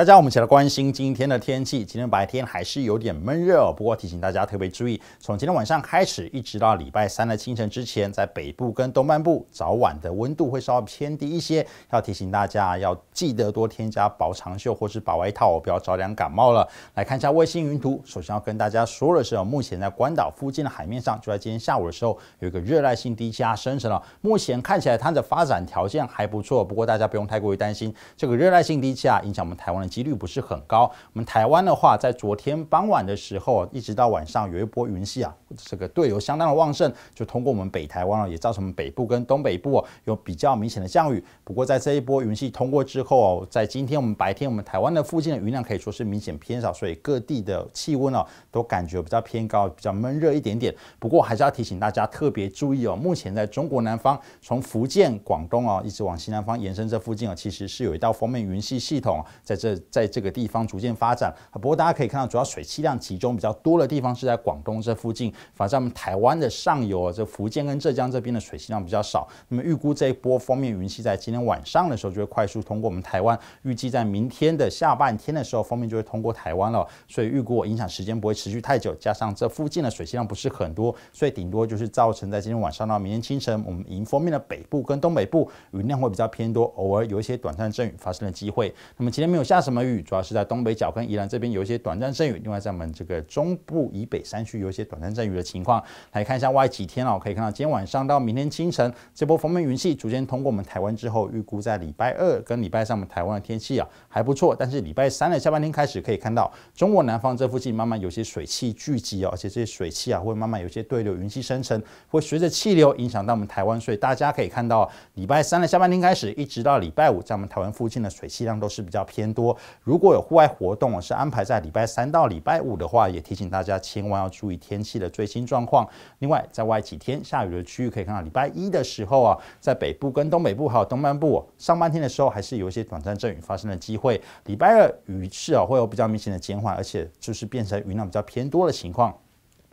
大家，我们一起来关心今天的天气。今天白天还是有点闷热，不过提醒大家特别注意，从今天晚上开始，一直到礼拜三的清晨之前，在北部跟东半部早晚的温度会稍微偏低一些。要提醒大家要记得多添加薄长袖或是薄外套，不要着凉感冒了。来看一下卫星云图，首先要跟大家说的是，目前在关岛附近的海面上，就在今天下午的时候，有一个热带性低气压生成了。目前看起来它的发展条件还不错，不过大家不用太过于担心，这个热带性低气压影响我们台湾的。几率不是很高。我们台湾的话，在昨天傍晚的时候，一直到晚上，有一波云系啊，这个对流相当的旺盛，就通过我们北台湾了，也造成北部跟东北部哦有比较明显的降雨。不过在这一波云系通过之后，在今天我们白天，我们台湾的附近的云量可以说是明显偏少，所以各地的气温哦都感觉比较偏高，比较闷热一点点。不过还是要提醒大家特别注意哦，目前在中国南方，从福建、广东哦一直往西南方延伸这附近哦，其实是有一道封面云系系统在这。在这个地方逐渐发展。不过大家可以看到，主要水汽量集中比较多的地方是在广东这附近，反在我们台湾的上游，这福建跟浙江这边的水汽量比较少。那么预估这一波封面云系在今天晚上的时候就会快速通过我们台湾，预计在明天的下半天的时候，封面就会通过台湾了。所以预估影响时间不会持续太久，加上这附近的水汽量不是很多，所以顶多就是造成在今天晚上到明天清晨，我们迎封面的北部跟东北部云量会比较偏多，偶尔有一些短暂阵雨发生的机会。那么今天没有下。什么雨？主要是在东北角跟宜兰这边有一些短暂阵雨，另外在我们这个中部以北山区有一些短暂阵雨的情况。来看一下外几天哦，可以看到今天晚上到明天清晨，这波风面云系逐渐通过我们台湾之后，预估在礼拜二跟礼拜三，我们台湾的天气啊还不错。但是礼拜三的下半天开始，可以看到中国南方这附近慢慢有些水汽聚集哦，而且这些水汽啊会慢慢有些对流云系生成，会随着气流影响到我们台湾，所以大家可以看到礼拜三的下半天开始，一直到礼拜五，在我们台湾附近的水汽量都是比较偏多。如果有户外活动是安排在礼拜三到礼拜五的话，也提醒大家千万要注意天气的最新状况。另外，在外几天下雨的区域可以看到，礼拜一的时候啊，在北部跟东北部还有东半部上半天的时候，还是有一些短暂阵雨发生的机会。礼拜二雨势啊会有比较明显的减缓，而且就是变成云量比较偏多的情况。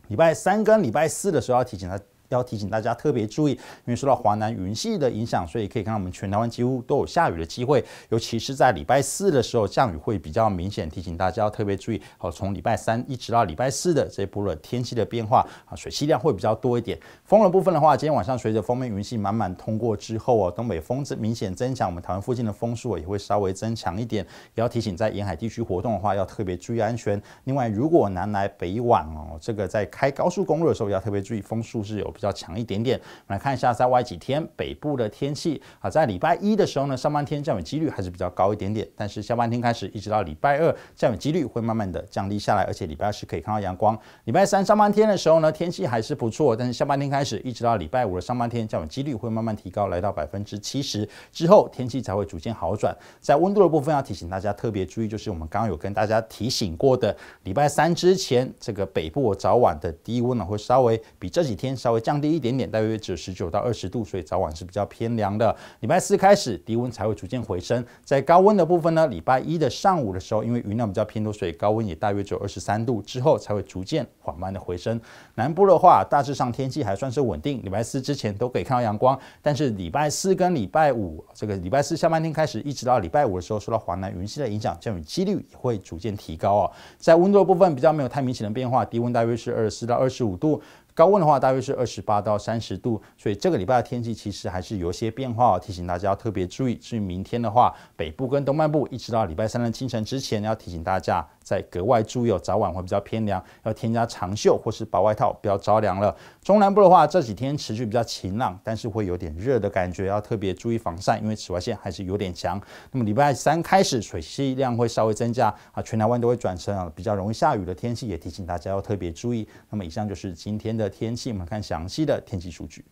礼拜三跟礼拜四的时候要提醒他。要提醒大家特别注意，因为受到华南云系的影响，所以可以看到我们全台湾几乎都有下雨的机会，尤其是在礼拜四的时候降雨会比较明显。提醒大家要特别注意好，从礼拜三一直到礼拜四的这波的天气的变化啊，水汽量会比较多一点。风的部分的话，今天晚上随着封面云系慢慢通过之后哦，东北风增明显增强，我们台湾附近的风速也会稍微增强一点。也要提醒在沿海地区活动的话要特别注意安全。另外，如果南来北往哦，这个在开高速公路的时候要特别注意风速是有。比较强一点点。来看一下在外几天北部的天气啊，在礼拜一的时候呢，上半天降雨几率还是比较高一点点，但是下半天开始一直到礼拜二，降雨几率会慢慢的降低下来，而且礼拜二是可以看到阳光。礼拜三上半天的时候呢，天气还是不错，但是下半天开始一直到礼拜五的上半天，降雨几率会慢慢提高，来到百分之七十之后，天气才会逐渐好转。在温度的部分要提醒大家特别注意，就是我们刚刚有跟大家提醒过的，礼拜三之前这个北部早晚的低温呢，会稍微比这几天稍微。降低一点点，大约只有十九到二十度，所以早晚是比较偏凉的。礼拜四开始，低温才会逐渐回升。在高温的部分呢，礼拜一的上午的时候，因为云量比较偏多，所以高温也大约只有二十三度，之后才会逐渐缓慢的回升。南部的话，大致上天气还算是稳定。礼拜四之前都可以看到阳光，但是礼拜四跟礼拜五，这个礼拜四下半天开始，一直到礼拜五的时候，受到华南云系的影响，降雨几率也会逐渐提高啊。在温度部分比较没有太明显的变化，低温大约是二十四到二十五度。高温的话，大约是二十八到三十度，所以这个礼拜的天气其实还是有些变化哦，提醒大家要特别注意。至于明天的话，北部跟东半部一直到礼拜三的清晨之前，要提醒大家。再格外注意，哦，早晚会比较偏凉，要添加长袖或是薄外套，不要着凉了。中南部的话，这几天持续比较晴朗，但是会有点热的感觉，要特别注意防晒，因为紫外线还是有点强。那么礼拜三开始，水气量会稍微增加啊，全台湾都会转成比较容易下雨的天气，也提醒大家要特别注意。那么以上就是今天的天气，我们看详细的天气数据。